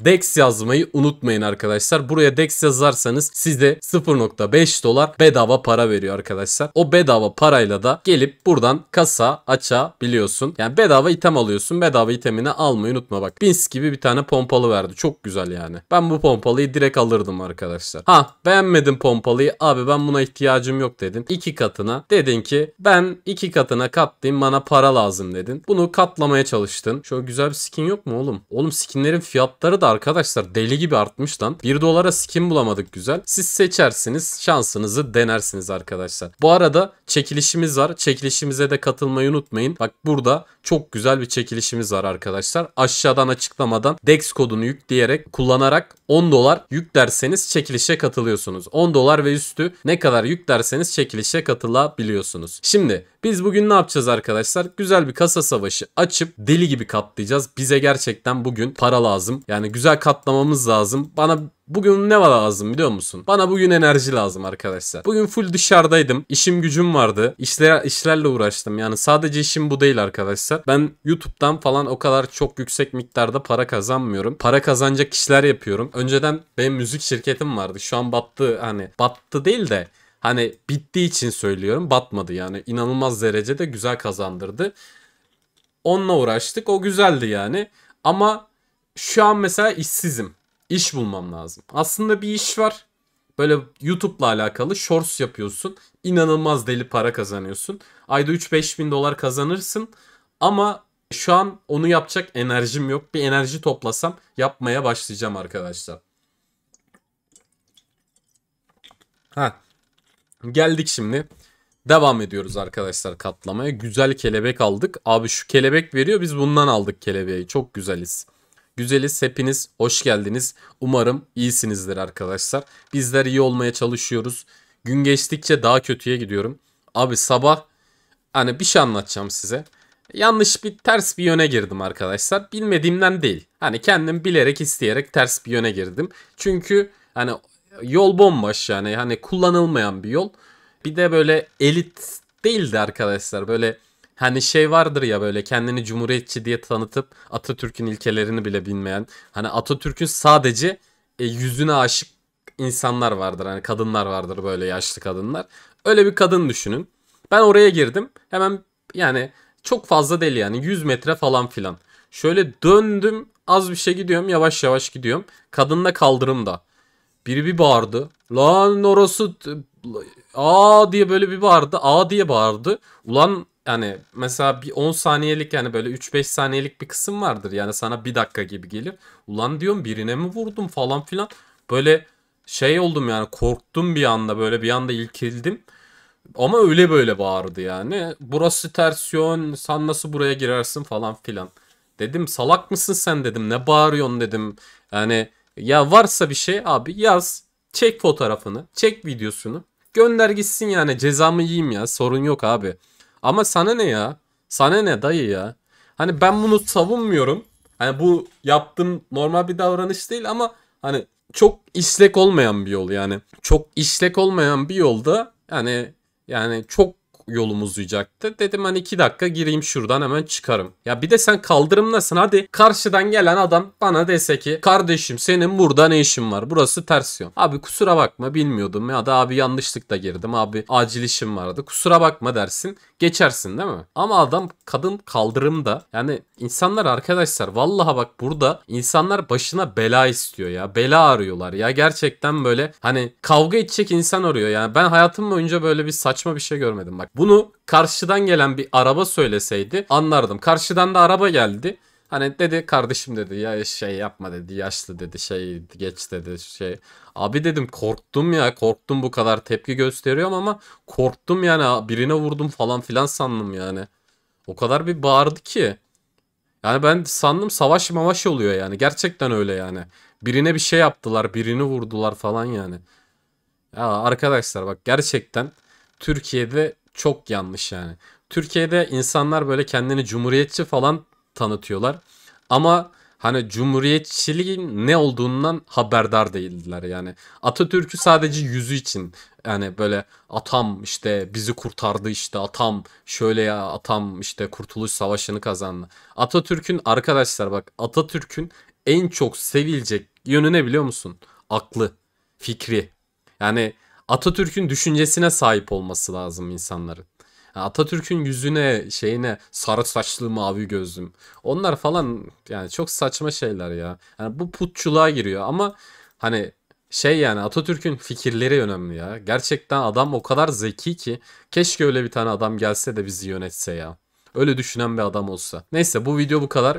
DEX yazmayı unutmayın arkadaşlar. Buraya DEX yazarsanız size 0.5 dolar bedava para veriyor arkadaşlar. O bedava parayla da gelip buradan kasa açabiliyorsun. Yani bedava item alıyorsun. Bedava itemini almayı unutma bak. Bins gibi bir tane pompalı verdi. Çok güzel yani. Ben bu pompalıyı direkt alırdım arkadaşlar. Ha beğenmedim pompalıyı. Abi ben buna ihtiyacım yok dedin. İki katına. Dedin ki ben iki katına katlayayım bana para lazım dedin. Bunu katlamaya çalıştın. Şöyle güzel bir skin yok mu oğlum? Oğlum skinlerin fiyatları da arkadaşlar deli gibi artmış lan. 1 dolara skin bulamadık güzel. Siz seçersiniz şansınızı denersiniz arkadaşlar. Bu arada çekilişimiz var. Çekilişimize de katılmayı unutmayın. Bak burada çok güzel bir çekilişimiz var arkadaşlar. Aşağıdan açıklamadan DEX kodunu yükleyerek kullanarak 10 dolar yük derseniz çekilişe katılıyorsunuz. 10 dolar ve üstü ne kadar yük derseniz çekilişe katılabiliyorsunuz. Şimdi biz bugün ne yapacağız arkadaşlar? Güzel bir kasa savaşı açıp deli gibi katlayacağız. Bize gerçekten bugün para lazım. Yani güzel katlamamız lazım. Bana Bugün ne var lazım biliyor musun? Bana bugün enerji lazım arkadaşlar. Bugün full dışarıdaydım. İşim gücüm vardı. İşler, işlerle uğraştım. Yani sadece işim bu değil arkadaşlar. Ben YouTube'dan falan o kadar çok yüksek miktarda para kazanmıyorum. Para kazanacak işler yapıyorum. Önceden benim müzik şirketim vardı. Şu an battı hani battı değil de hani bittiği için söylüyorum. Batmadı yani. inanılmaz derecede güzel kazandırdı. Onunla uğraştık. O güzeldi yani. Ama şu an mesela işsizim. İş bulmam lazım. Aslında bir iş var. Böyle YouTube'la alakalı shorts yapıyorsun. İnanılmaz deli para kazanıyorsun. Ayda 3-5 bin dolar kazanırsın. Ama şu an onu yapacak enerjim yok. Bir enerji toplasam yapmaya başlayacağım arkadaşlar. Ha. Geldik şimdi. Devam ediyoruz arkadaşlar katlamaya. Güzel kelebek aldık. Abi şu kelebek veriyor. Biz bundan aldık kelebeği. Çok güzeliz. Güzeliz hepiniz hoş geldiniz. Umarım iyisinizdir arkadaşlar. Bizler iyi olmaya çalışıyoruz. Gün geçtikçe daha kötüye gidiyorum. Abi sabah hani bir şey anlatacağım size. Yanlış bir ters bir yöne girdim arkadaşlar. Bilmediğimden değil. Hani kendim bilerek isteyerek ters bir yöne girdim. Çünkü hani yol bomboş yani. Hani kullanılmayan bir yol. Bir de böyle elit değildi arkadaşlar. Böyle Hani şey vardır ya böyle kendini cumhuriyetçi diye tanıtıp Atatürk'ün ilkelerini bile bilmeyen. Hani Atatürk'ün sadece e, yüzüne aşık insanlar vardır. Hani kadınlar vardır böyle yaşlı kadınlar. Öyle bir kadın düşünün. Ben oraya girdim. Hemen yani çok fazla deli yani 100 metre falan filan. Şöyle döndüm az bir şey gidiyorum yavaş yavaş gidiyorum. Kadınla kaldırımda. Biri bir bağırdı. Lan orası aa diye böyle bir bağırdı. Aa diye bağırdı. Ulan yani mesela bir 10 saniyelik yani böyle 3-5 saniyelik bir kısım vardır. Yani sana bir dakika gibi gelir. Ulan diyorum birine mi vurdum falan filan. Böyle şey oldum yani korktum bir anda böyle bir anda ilkildim. Ama öyle böyle bağırdı yani. Burası ters yön sen nasıl buraya girersin falan filan. Dedim salak mısın sen dedim ne bağırıyorsun dedim. Yani ya varsa bir şey abi yaz çek fotoğrafını çek videosunu gönder gitsin yani cezamı yiyeyim ya sorun yok abi. Ama sana ne ya? Sana ne dayı ya? Hani ben bunu savunmuyorum. Hani bu yaptığım normal bir davranış değil ama hani çok işlek olmayan bir yol yani. Çok işlek olmayan bir yolda yani yani çok yolum uzayacaktı. Dedim hani 2 dakika gireyim şuradan hemen çıkarım. Ya bir de sen kaldırımdasın hadi karşıdan gelen adam bana dese ki kardeşim senin burada ne işin var burası ters yön. Abi kusura bakma bilmiyordum ya da abi yanlışlıkla girdim abi acil işim vardı kusura bakma dersin geçersin değil mi? Ama adam kadın kaldırımda yani insanlar arkadaşlar vallaha bak burada insanlar başına bela istiyor ya bela arıyorlar ya gerçekten böyle hani kavga edecek insan arıyor yani ben hayatım boyunca böyle bir saçma bir şey görmedim bak bunu karşıdan gelen bir araba söyleseydi anlardım. Karşıdan da araba geldi. Hani dedi kardeşim dedi ya şey yapma dedi yaşlı dedi şey geç dedi şey. Abi dedim korktum ya korktum bu kadar tepki gösteriyorum ama korktum yani birine vurdum falan filan sandım yani. O kadar bir bağırdı ki. Yani ben sandım savaş mavaş oluyor yani gerçekten öyle yani. Birine bir şey yaptılar birini vurdular falan yani. Ya arkadaşlar bak gerçekten Türkiye'de çok yanlış yani. Türkiye'de insanlar böyle kendini cumhuriyetçi falan tanıtıyorlar. Ama hani cumhuriyetçiliğin ne olduğundan haberdar değildiler yani. Atatürk'ü sadece yüzü için yani böyle atam işte bizi kurtardı işte atam şöyle ya atam işte kurtuluş savaşını kazandı. Atatürk'ün arkadaşlar bak Atatürk'ün en çok sevilecek yönü ne biliyor musun? Aklı, fikri. Yani Atatürk'ün düşüncesine sahip olması lazım insanların. Atatürk'ün yüzüne şeyine sarı saçlı mavi gözlüm. Onlar falan yani çok saçma şeyler ya. Yani bu putçuluğa giriyor ama hani şey yani Atatürk'ün fikirleri önemli ya. Gerçekten adam o kadar zeki ki keşke öyle bir tane adam gelse de bizi yönetse ya. Öyle düşünen bir adam olsa. Neyse bu video bu kadar.